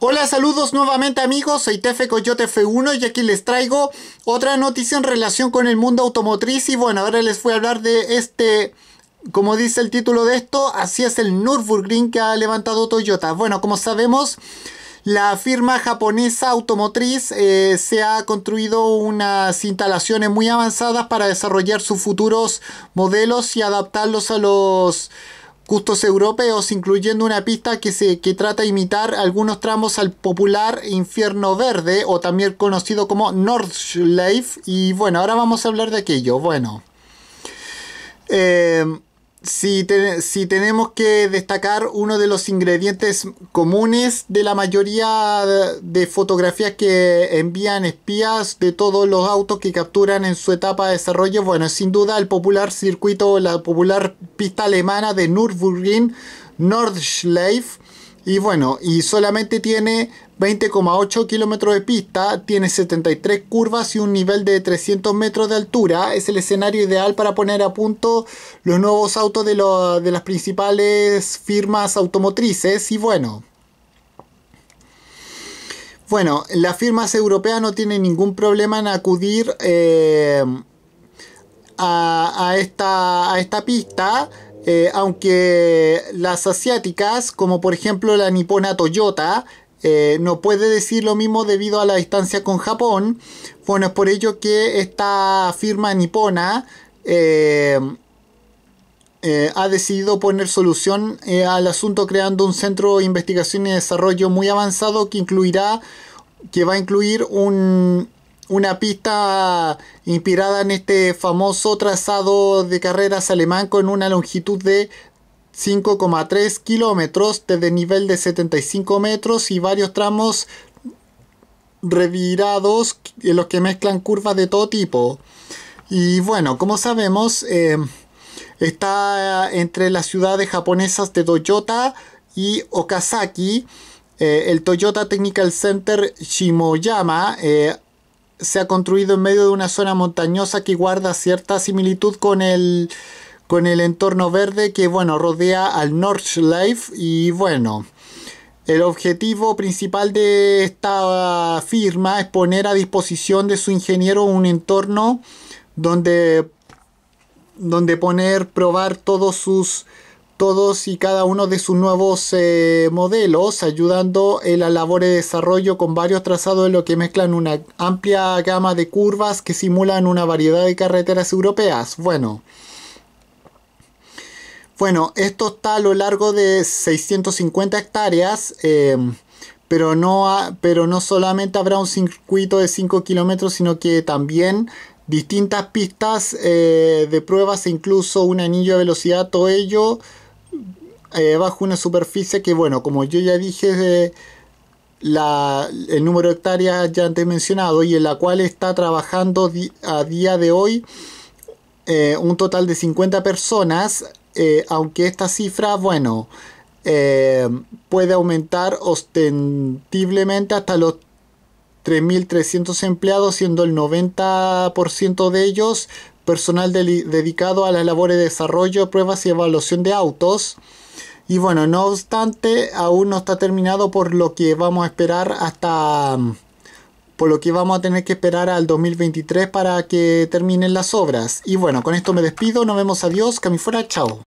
Hola, saludos nuevamente amigos, soy Tefe Coyote F1 y aquí les traigo otra noticia en relación con el mundo automotriz y bueno, ahora les voy a hablar de este, como dice el título de esto, así es el Nürburgring que ha levantado Toyota. Bueno, como sabemos, la firma japonesa automotriz eh, se ha construido unas instalaciones muy avanzadas para desarrollar sus futuros modelos y adaptarlos a los Custos europeos, incluyendo una pista que, se, que trata de imitar algunos tramos al popular Infierno Verde, o también conocido como Nordschleife. Y bueno, ahora vamos a hablar de aquello. Bueno. Eh, si, si, tenemos que destacar uno de los ingredientes comunes de la mayoría de fotografías que envían espías de todos los autos que capturan en su etapa de desarrollo, bueno, sin duda el popular circuito, la popular pista alemana de Nürburgring, Nordschleife, y bueno, y solamente tiene 20,8 kilómetros de pista, tiene 73 curvas y un nivel de 300 metros de altura. Es el escenario ideal para poner a punto los nuevos autos de, las principales firmas automotrices. Y bueno, bueno, las firmas europeas no tienen ningún problema en acudir eh, a, a, esta, a esta pista. Eh, aunque las asiáticas, como por ejemplo la nipona Toyota, eh, no puede decir lo mismo debido a la distancia con Japón. Bueno, es por ello que esta firma nipona eh, ha decidido poner solución al asunto creando un centro de investigación y desarrollo muy avanzado que incluirá, que va a incluir un una pista inspirada en este famoso trazado de carreras alemán con una longitud de 5,3 kilómetros desde nivel de 75 metros y varios tramos revirados en los que mezclan curvas de todo tipo. Y bueno, como sabemos, em, está entre las ciudades japonesas de Toyota y Okazaki. Eh, el Toyota Technical Center Shimoyama eh, se ha construido en medio de una zona montañosa que guarda cierta similitud con el, con el entorno verde que bueno, rodea al Nordschleife y bueno. El objetivo principal de esta firma es poner a disposición de su ingeniero un entorno donde, donde poner, probar todos sus todos y cada uno de sus nuevos eh, modelos, ayudando en la labor de desarrollo con varios trazados en lo que mezclan una amplia gama de curvas que simulan una variedad de carreteras europeas. Bueno, bueno esto está a lo largo de 650 hectáreas. Em, pero no, pero no solamente habrá un circuito de 5 kilómetros, sino que también distintas pistas eh, de pruebas e incluso un anillo de velocidad, todo ello eh, bajo una superficie que, bueno, como yo ya dije, de eh, el número de hectáreas ya antes mencionado y en la cual está trabajando a día de hoy eh, un total de 50 personas, aunque esta cifra, bueno, puede aumentar ostentiblemente hasta los 3.300 empleados, siendo el 90% de ellos personal dedicado a las labores de desarrollo, pruebas y evaluación de autos. Y bueno, no obstante, aún no está terminado por lo que vamos a esperar hasta mm, por lo que vamos a tener que esperar al 2023 para que terminen las obras. Y bueno, con esto me despido, nos vemos, adiós, que fuera, chao.